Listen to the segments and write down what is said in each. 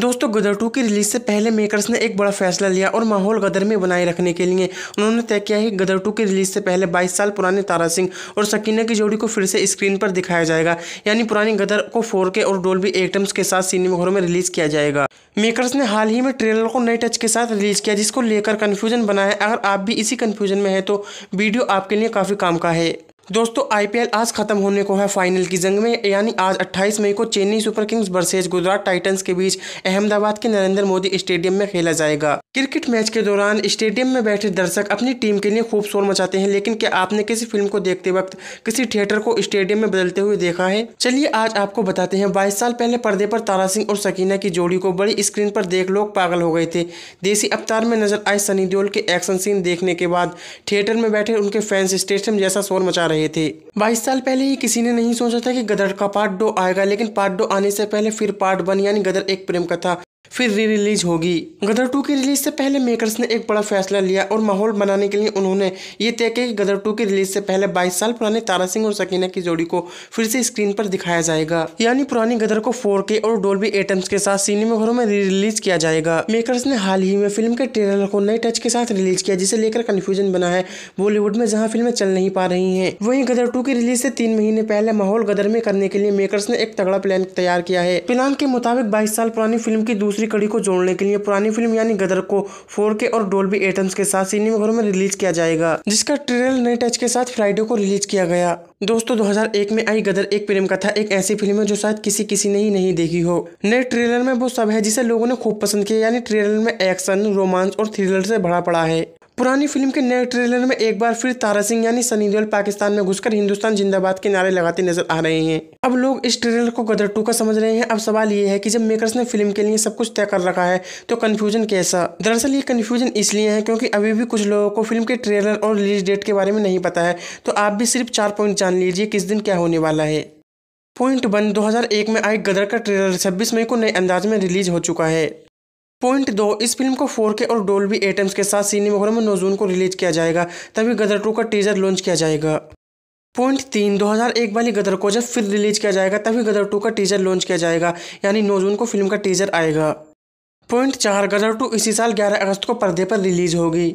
दोस्तों गदर टू की रिलीज से पहले मेकर्स ने एक बड़ा फैसला लिया और माहौल गदर में बनाए रखने के लिए उन्होंने तय किया है कि गदर टू की रिलीज से पहले 22 साल पुराने तारा सिंह और सकीना की जोड़ी को फिर से स्क्रीन पर दिखाया जाएगा यानी पुरानी गदर को फोर के और डोल्बी एटम्स के साथ सिनेमाघरों में रिलीज किया जाएगा मेकर्स ने हाल ही में ट्रेलर को नए टच के साथ रिलीज किया जिसको लेकर कन्फ्यूजन बना है अगर आप भी इसी कन्फ्यूजन में है तो वीडियो आपके लिए काफ़ी काम का है दोस्तों आईपीएल आज खत्म होने को है फाइनल की जंग में यानी आज 28 मई को Chennai super kings versus Gujarat titans के बीच अहमदाबाद के नरेंद्र मोदी स्टेडियम में खेला जाएगा क्रिकेट मैच के दौरान स्टेडियम में बैठे दर्शक अपनी टीम के लिए खूब शोर मचाते हैं लेकिन क्या आपने किसी फिल्म को देखते वक्त किसी थिएटर को स्टेडियम में बदलते हुए देखा है चलिए आज आपको बताते हैं बाईस साल पहले पर्दे पर तारा सिंह और सकीना की जोड़ी को बड़ी स्क्रीन पर देख लोग पागल हो गए थे देसी अवतार में नजर आए सनी देओल के एक्शन सीन देखने के बाद थिएटर में बैठे उनके फैंस स्टेडियम जैसा शोर मचा रहे थे बाईस साल पहले ही किसी ने नहीं सोचा था की गदर का पार्ट डो आएगा लेकिन पार्ट डो आने से पहले फिर पार्ट वन यानी गदर एक प्रेम कथा फिर री रिलीज होगी गदर टू की रिलीज से पहले मेकर्स ने एक बड़ा फैसला लिया और माहौल बनाने के लिए उन्होंने ये तय किया कि गदर टू की रिलीज से पहले 22 साल पुराने तारा सिंह और सकीना की जोड़ी को फिर से स्क्रीन पर दिखाया जाएगा यानी पुरानी गदर को 4K और डोल्बी एटम्स के साथ सिनेमा घरों में री रिलीज किया जाएगा मेकर्स ने हाल ही में फिल्म के ट्रेलर को नए टच के साथ रिलीज किया जिसे लेकर कन्फ्यूजन बना है बॉलीवुड में जहाँ फिल्में चल नहीं पा रही है वही गदर टू की रिलीज से तीन महीने पहले माहौल गदर में करने के लिए मेकर्स ने एक तगड़ा प्लान तैयार किया है प्लान के मुताबिक बाईस साल पुरानी फिल्म की दूसरी कड़ी को जोड़ने के लिए पुरानी फिल्म यानी गदर को फोर के और बी एटम्स के साथ सिनेमा घरों में रिलीज किया जाएगा जिसका ट्रेलर नए टच के साथ फ्राइडे को रिलीज किया गया दोस्तों 2001 में आई गदर एक प्रेम कथा एक ऐसी फिल्म है जो शायद किसी किसी ने ही नहीं देखी हो नए ट्रेलर में वो सब है जिसे लोगों ने खूब पसंद किया यानी ट्रेलर में एक्शन रोमांस और थ्रिलर से भरा पड़ा है पुरानी फिल्म के नए ट्रेलर में एक बार फिर तारा सिंह यानी सनी देओल पाकिस्तान में घुसकर हिंदुस्तान जिंदाबाद के नारे लगाते नजर आ रहे हैं अब लोग इस ट्रेलर को गदर टू का समझ रहे हैं अब सवाल ये है कि जब मेकर्स ने फिल्म के लिए सब कुछ तय कर रखा है तो कन्फ्यूजन कैसा दरअसल ये कन्फ्यूजन इसलिए है क्योंकि अभी भी कुछ लोगों को फिल्म के ट्रेलर और रिलीज डेट के बारे में नहीं पता है तो आप भी सिर्फ चार पॉइंट जान लीजिए किस दिन क्या होने वाला है पॉइंट वन 2001 में आई गदर का ट्रेलर 26 मई को नए अंदाज में रिलीज हो चुका है पॉइंट दो इस फिल्म को 4K और डोल्बी एटम्स के साथ सिनेमाघरों में नोजून को रिलीज किया जाएगा तभी गदर टू का टीजर लॉन्च किया जाएगा पॉइंट तीन 2001 वाली गदर को जब फिर रिलीज किया जाएगा तभी गदर टू का टीजर लॉन्च किया जाएगा यानी नोजून को फिल्म का टीजर आएगा पॉइंट चार गदर टू इसी साल ग्यारह अगस्त को पर्दे पर रिलीज होगी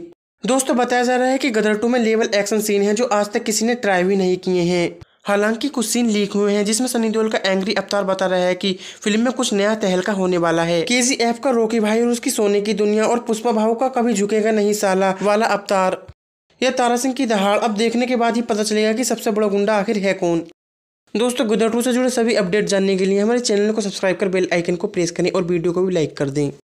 दोस्तों बताया जा रहा है कि गदर टू में लेवल एक्शन सीन है जो आज तक किसी ने ट्राई भी नहीं किए हैं हालांकि कुछ सीन लीक हुए हैं जिसमें सनी देओल का एंग्री अवतार बता रहा है कि फिल्म में कुछ नया तहलका होने वाला है के जी एफ का रोकी भाई और उसकी सोने की दुनिया और पुष्पा भाव का कभी झुकेगा नहीं साला वाला अवतार यह तारा सिंह की दहाड़ अब देखने के बाद ही पता चलेगा कि सबसे बड़ा गुंडा आखिर है कौन दोस्तों गुदर टू से जुड़े सभी अपडेट जानने के लिए हमारे चैनल को सब्सक्राइब कर बेल आइकन को प्रेस करें और वीडियो को भी लाइक कर दें